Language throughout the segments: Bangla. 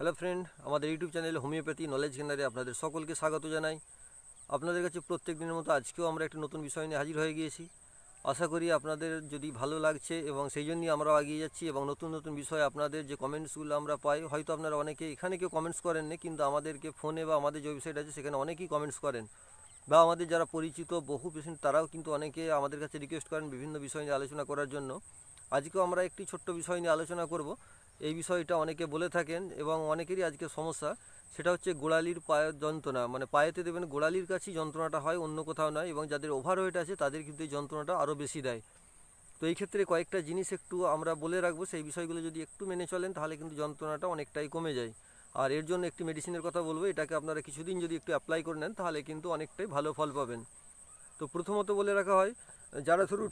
হ্যালো ফ্রেন্ড আমাদের ইউটিউব চ্যানেল হোমিওপ্যাথি নলেজ কেন্দ্রে আপনাদের সকলকে স্বাগত জানাই আপনাদের কাছে প্রত্যেক দিনের মতো আজকেও আমরা একটা নতুন বিষয় নিয়ে হাজির হয়ে গিয়েছি আশা করি আপনাদের যদি ভালো লাগছে এবং সেই জন্যই আমরাও এগিয়ে যাচ্ছি এবং নতুন নতুন বিষয়ে আপনাদের যে কমেন্টসগুলো আমরা পাই হয়তো আপনারা অনেকে এখানে কেউ কমেন্টস করেন কিন্তু আমাদেরকে ফোনে বা আমাদের যে ওয়েবসাইট আছে সেখানে অনেকেই কমেন্টস করেন বা আমাদের যারা পরিচিত বহু পেশেন্ট তারাও কিন্তু অনেকে আমাদের কাছে রিকোয়েস্ট করেন বিভিন্ন বিষয় নিয়ে আলোচনা করার জন্য আজকেও আমরা একটি ছোট্ট বিষয় নিয়ে আলোচনা করব এই বিষয়টা অনেকে বলে থাকেন এবং অনেকেরই আজকে সমস্যা সেটা হচ্ছে গোড়ালির পায়ের যন্ত্রণা মানে পায়েতে দেবেন গোড়ালির কাছেই যন্ত্রণাটা হয় অন্য কোথাও নয় এবং যাদের ওভারওয়েট আছে তাদের কিন্তু এই যন্ত্রণাটা আরও বেশি দেয় তো এই ক্ষেত্রে কয়েকটা জিনিস একটু আমরা বলে রাখবো সেই বিষয়গুলো যদি একটু মেনে চলেন তাহলে কিন্তু যন্ত্রণাটা অনেকটাই কমে যায় আর এর জন্য একটি মেডিসিনের কথা বলবো এটাকে আপনারা কিছুদিন যদি একটু অ্যাপ্লাই করে নেন তাহলে কিন্তু অনেকটাই ভালো ফল পাবেন তো প্রথমত বলে রাখা হয় যারা ধরুন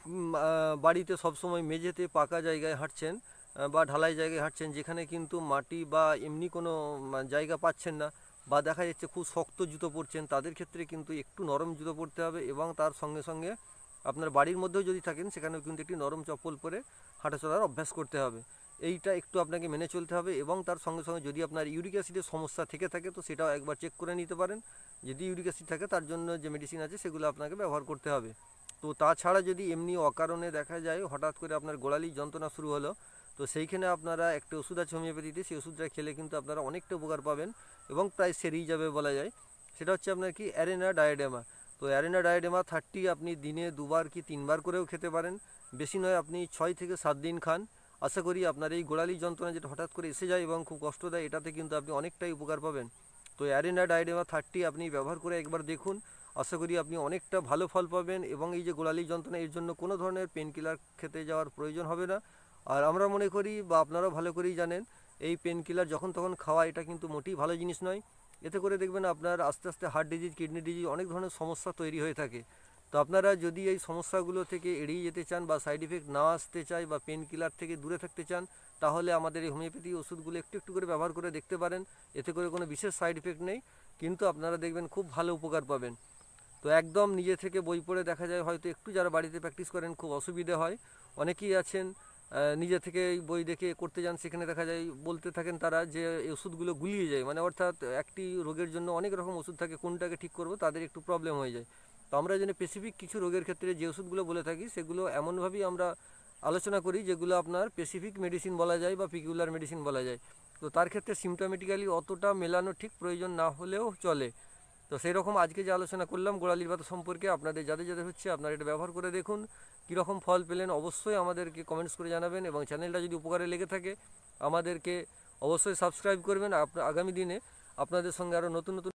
বাড়িতে সবসময় মেঝেতে পাকা জায়গায় হাঁটছেন বা ঢালাই জায়গায় হাঁটছেন যেখানে কিন্তু মাটি বা এমনি কোনো জায়গা পাচ্ছেন না বা দেখা যাচ্ছে খুব শক্ত জুতো পরছেন তাদের ক্ষেত্রে কিন্তু একটু নরম জুতো পরতে হবে এবং তার সঙ্গে সঙ্গে আপনার বাড়ির মধ্যেও যদি থাকেন সেখানেও কিন্তু একটি নরম চপ্পল পরে হাঁটাচলার অভ্যাস করতে হবে এইটা একটু আপনাকে মেনে চলতে হবে এবং তার সঙ্গে সঙ্গে যদি আপনার ইউরিক অ্যাসিডের সমস্যা থেকে থাকে তো সেটাও একবার চেক করে নিতে পারেন যদি ইউরিক অ্যাসিড থাকে তার জন্য যে মেডিসিন আছে সেগুলো আপনাকে ব্যবহার করতে হবে তো তাছাড়া যদি এমনি অকারণে দেখা যায় হঠাৎ করে আপনার গোড়ালি যন্ত্রণা শুরু হলো তো সেইখানে আপনারা একটা ওষুধ আছে হোমিওপ্যাথিতে সেই ওষুধটা খেলে কিন্তু আপনারা অনেকটা উপকার পাবেন এবং প্রায় সেরেই যাবে বলা যায় সেটা হচ্ছে আপনার কি অ্যারেনা ডায়োডেমা তো অ্যারেনা ডায়োডেমা থার্টি আপনি দিনে দুবার কি তিনবার করেও খেতে পারেন বেশি নয় আপনি ছয় থেকে সাত দিন খান আশা করি আপনার এই গোড়ালি যন্ত্রণা যেটা হঠাৎ করে এসে যায় এবং খুব কষ্ট দেয় এটাতে কিন্তু আপনি অনেকটাই উপকার পাবেন তো অ্যারেনা ডায়োডেমা থার্টি আপনি ব্যবহার করে একবার দেখুন আশা করি আপনি অনেকটা ভালো ফল পাবেন এবং এই যে গোড়ালি যন্ত্রণা এর জন্য কোনো ধরনের পেন কিলার খেতে যাওয়ার প্রয়োজন হবে না আর আমরা মনে করি বা আপনারাও ভালো করেই জানেন এই পেন কিলার যখন তখন খাওয়া এটা কিন্তু মোটেই ভালো জিনিস নয় এতে করে দেখবেন আপনার আস্তে আস্তে হার্ট ডিজিজ কিডনি ডিজিজ অনেক ধরনের সমস্যা তৈরি হয়ে থাকে তো আপনারা যদি এই সমস্যাগুলো থেকে এড়িয়ে যেতে চান বা সাইড ইফেক্ট না আসতে চাই বা পেন কিলার থেকে দূরে থাকতে চান তাহলে আমাদের এই হোমিওপ্যাথি ওষুধগুলো একটু একটু করে ব্যবহার করে দেখতে পারেন এতে করে কোনো বিশেষ সাইড ইফেক্ট নেই কিন্তু আপনারা দেখবেন খুব ভালো উপকার পাবেন তো একদম নিজে থেকে বই পড়ে দেখা যায় হয়তো একটু যারা বাড়িতে প্র্যাকটিস করেন খুব অসুবিধে হয় অনেকেই আছেন নিজে থেকে বই দেখে করতে যান সেখানে দেখা যায় বলতে থাকেন তারা যে ওষুধগুলো গুলিয়ে যায় মানে অর্থাৎ একটি রোগের জন্য অনেক রকম ওষুধ থাকে কোনটাকে ঠিক করব তাদের একটু প্রবলেম হয়ে যায় তো আমরা যেন স্পেসিফিক কিছু রোগের ক্ষেত্রে যে ওষুধগুলো বলে থাকি সেগুলো এমনভাবেই আমরা আলোচনা করি যেগুলো আপনার স্পেসিফিক মেডিসিন বলা যায় বা পিকিউলার মেডিসিন বলা যায় তো তার ক্ষেত্রে সিমটোমেটিক্যালি অতটা মেলানো ঠিক প্রয়োজন না হলেও চলে তো সেই রকম আজকে যে আলোচনা করলাম গোড়ালির পাতা সম্পর্কে আপনাদের যাদের যাদের হচ্ছে আপনারা এটা ব্যবহার করে দেখুন কীরকম ফল পেলেন অবশ্যই আমাদেরকে কমেন্টস করে জানাবেন এবং চ্যানেলটা যদি উপকারে লেগে থাকে আমাদেরকে অবশ্যই সাবস্ক্রাইব করবেন আগামী দিনে আপনাদের সঙ্গে আরও নতুন নতুন